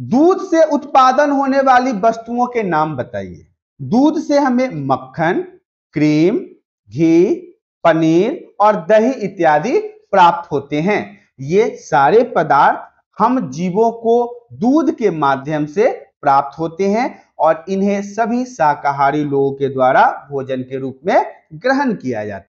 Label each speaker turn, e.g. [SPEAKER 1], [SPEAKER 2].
[SPEAKER 1] दूध से उत्पादन होने वाली वस्तुओं के नाम बताइए दूध से हमें मक्खन क्रीम घी पनीर और दही इत्यादि प्राप्त होते हैं ये सारे पदार्थ हम जीवों को दूध के माध्यम से प्राप्त होते हैं और इन्हें सभी शाकाहारी लोगों के द्वारा भोजन के रूप में ग्रहण किया जाता है